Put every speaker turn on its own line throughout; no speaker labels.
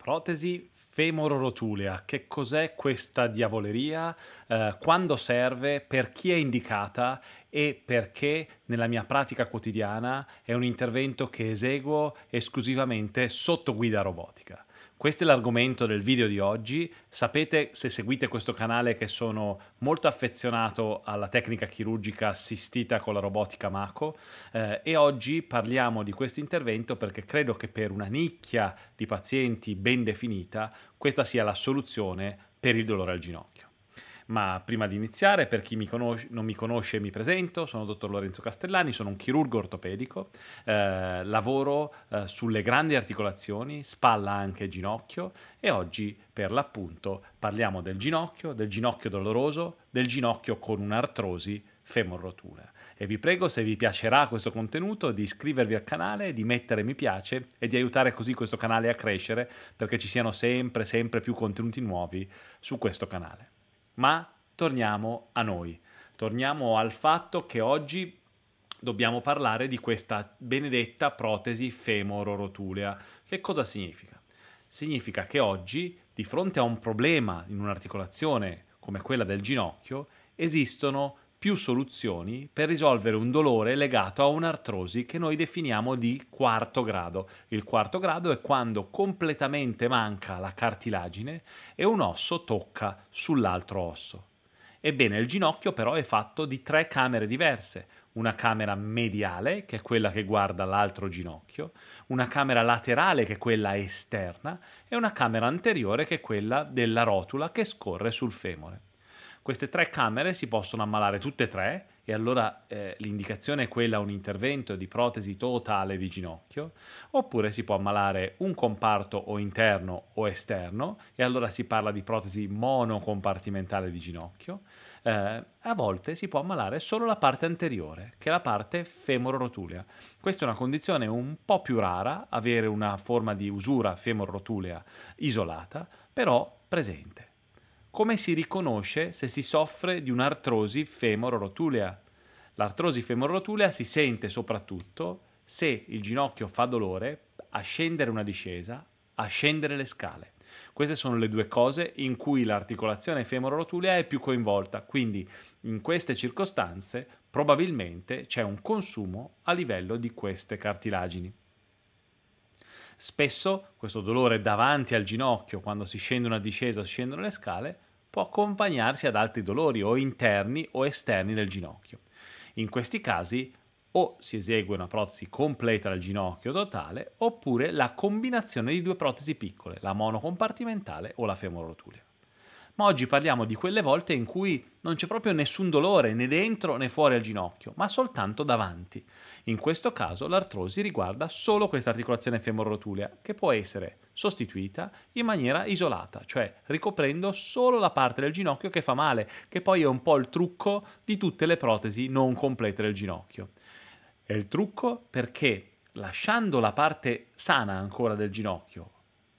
Protesi femororotulea, che cos'è questa diavoleria, eh, quando serve, per chi è indicata e perché nella mia pratica quotidiana è un intervento che eseguo esclusivamente sotto guida robotica. Questo è l'argomento del video di oggi. Sapete se seguite questo canale che sono molto affezionato alla tecnica chirurgica assistita con la robotica Mako eh, e oggi parliamo di questo intervento perché credo che per una nicchia di pazienti ben definita questa sia la soluzione per il dolore al ginocchio. Ma prima di iniziare, per chi mi conosce, non mi conosce, mi presento. Sono dottor Lorenzo Castellani, sono un chirurgo ortopedico. Eh, lavoro eh, sulle grandi articolazioni, spalla anche ginocchio. E oggi, per l'appunto, parliamo del ginocchio, del ginocchio doloroso, del ginocchio con un'artrosi femorrotura. E vi prego, se vi piacerà questo contenuto, di iscrivervi al canale, di mettere mi piace e di aiutare così questo canale a crescere perché ci siano sempre, sempre più contenuti nuovi su questo canale. Ma torniamo a noi, torniamo al fatto che oggi dobbiamo parlare di questa benedetta protesi femororotulea. Che cosa significa? Significa che oggi, di fronte a un problema in un'articolazione come quella del ginocchio, esistono più soluzioni per risolvere un dolore legato a un'artrosi che noi definiamo di quarto grado. Il quarto grado è quando completamente manca la cartilagine e un osso tocca sull'altro osso. Ebbene, il ginocchio però è fatto di tre camere diverse. Una camera mediale, che è quella che guarda l'altro ginocchio, una camera laterale, che è quella esterna, e una camera anteriore, che è quella della rotula che scorre sul femore. Queste tre camere si possono ammalare tutte e tre e allora eh, l'indicazione è quella un intervento di protesi totale di ginocchio, oppure si può ammalare un comparto o interno o esterno e allora si parla di protesi monocompartimentale di ginocchio. Eh, a volte si può ammalare solo la parte anteriore, che è la parte femorotulea Questa è una condizione un po' più rara, avere una forma di usura femorotulea isolata, però presente. Come si riconosce se si soffre di un'artrosi femororotulea? L'artrosi femororotulea si sente soprattutto se il ginocchio fa dolore a scendere una discesa, a scendere le scale. Queste sono le due cose in cui l'articolazione femororotulea è più coinvolta, quindi in queste circostanze probabilmente c'è un consumo a livello di queste cartilagini. Spesso questo dolore davanti al ginocchio, quando si scende una discesa, o scendono le scale, può accompagnarsi ad altri dolori o interni o esterni del ginocchio. In questi casi o si esegue una protesi completa del ginocchio totale oppure la combinazione di due protesi piccole, la monocompartimentale o la femorotulea ma oggi parliamo di quelle volte in cui non c'è proprio nessun dolore né dentro né fuori al ginocchio, ma soltanto davanti. In questo caso l'artrosi riguarda solo questa articolazione femorotulea, che può essere sostituita in maniera isolata, cioè ricoprendo solo la parte del ginocchio che fa male, che poi è un po' il trucco di tutte le protesi non complete del ginocchio. È il trucco perché lasciando la parte sana ancora del ginocchio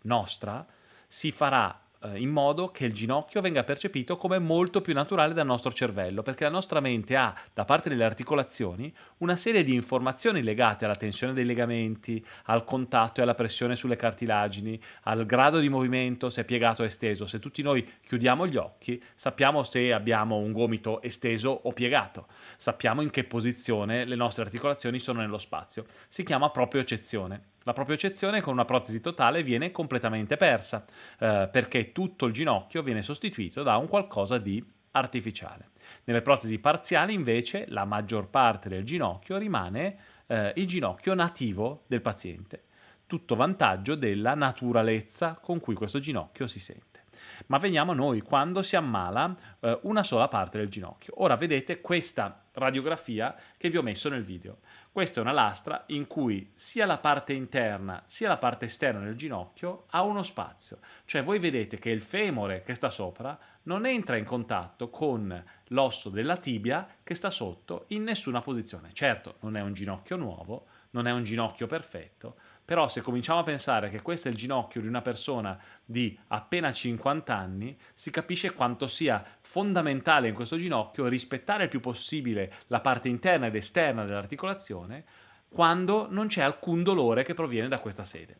nostra, si farà eh, in modo che il ginocchio venga percepito come molto più naturale dal nostro cervello, perché la nostra mente ha, da parte delle articolazioni, una serie di informazioni legate alla tensione dei legamenti, al contatto e alla pressione sulle cartilagini, al grado di movimento, se è piegato o esteso. Se tutti noi chiudiamo gli occhi, sappiamo se abbiamo un gomito esteso o piegato. Sappiamo in che posizione le nostre articolazioni sono nello spazio. Si chiama proprio eccezione. La propriocezione con una protesi totale viene completamente persa, eh, perché tutto il ginocchio viene sostituito da un qualcosa di artificiale. Nelle protesi parziali invece la maggior parte del ginocchio rimane eh, il ginocchio nativo del paziente, tutto vantaggio della naturalezza con cui questo ginocchio si sente. Ma veniamo a noi, quando si ammala eh, una sola parte del ginocchio. Ora vedete questa radiografia che vi ho messo nel video. Questa è una lastra in cui sia la parte interna sia la parte esterna del ginocchio ha uno spazio, cioè voi vedete che il femore che sta sopra non entra in contatto con l'osso della tibia che sta sotto in nessuna posizione. Certo, non è un ginocchio nuovo, non è un ginocchio perfetto, però se cominciamo a pensare che questo è il ginocchio di una persona di appena 50 anni, si capisce quanto sia fondamentale in questo ginocchio rispettare il più possibile la parte interna ed esterna dell'articolazione quando non c'è alcun dolore che proviene da questa sede.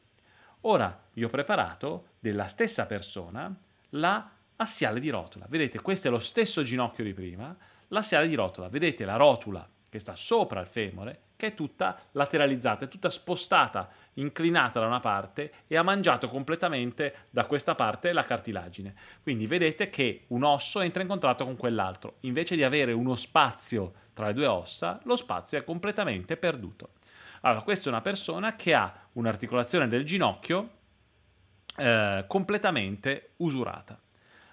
Ora vi ho preparato della stessa persona la assiale di rotola. Vedete, questo è lo stesso ginocchio di prima, l'assiale di rotola. Vedete la rotula che sta sopra il femore, che è tutta lateralizzata, è tutta spostata, inclinata da una parte e ha mangiato completamente da questa parte la cartilagine. Quindi vedete che un osso entra in contatto con quell'altro. Invece di avere uno spazio tra le due ossa, lo spazio è completamente perduto. Allora, questa è una persona che ha un'articolazione del ginocchio eh, completamente usurata.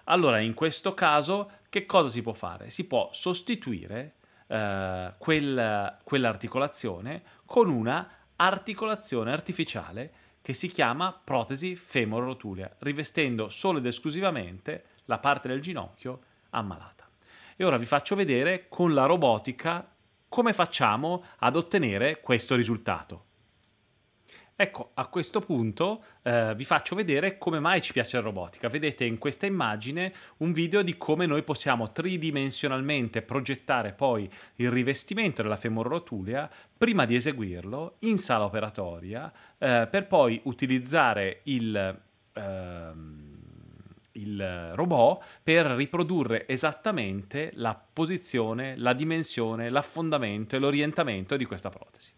Allora, in questo caso, che cosa si può fare? Si può sostituire eh, quel, quell'articolazione con una articolazione artificiale che si chiama protesi femorotulea, rivestendo solo ed esclusivamente la parte del ginocchio ammalata. E ora vi faccio vedere con la robotica come facciamo ad ottenere questo risultato. Ecco, a questo punto eh, vi faccio vedere come mai ci piace la robotica. Vedete in questa immagine un video di come noi possiamo tridimensionalmente progettare poi il rivestimento della femorrotulea prima di eseguirlo in sala operatoria eh, per poi utilizzare il... Ehm, il robot per riprodurre esattamente la posizione, la dimensione, l'affondamento e l'orientamento di questa protesi.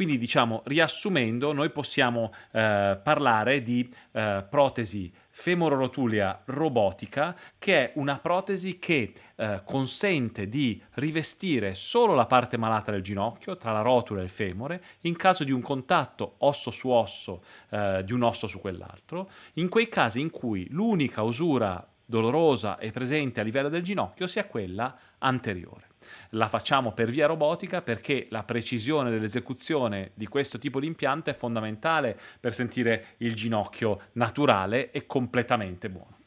Quindi diciamo, riassumendo, noi possiamo eh, parlare di eh, protesi femororotulia robotica, che è una protesi che eh, consente di rivestire solo la parte malata del ginocchio, tra la rotula e il femore, in caso di un contatto osso su osso eh, di un osso su quell'altro, in quei casi in cui l'unica usura dolorosa e presente a livello del ginocchio sia quella anteriore. La facciamo per via robotica perché la precisione dell'esecuzione di questo tipo di impianto è fondamentale per sentire il ginocchio naturale e completamente buono.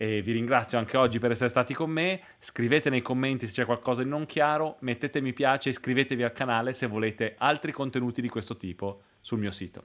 E vi ringrazio anche oggi per essere stati con me. Scrivete nei commenti se c'è qualcosa di non chiaro, mettete mi piace, e iscrivetevi al canale se volete altri contenuti di questo tipo sul mio sito.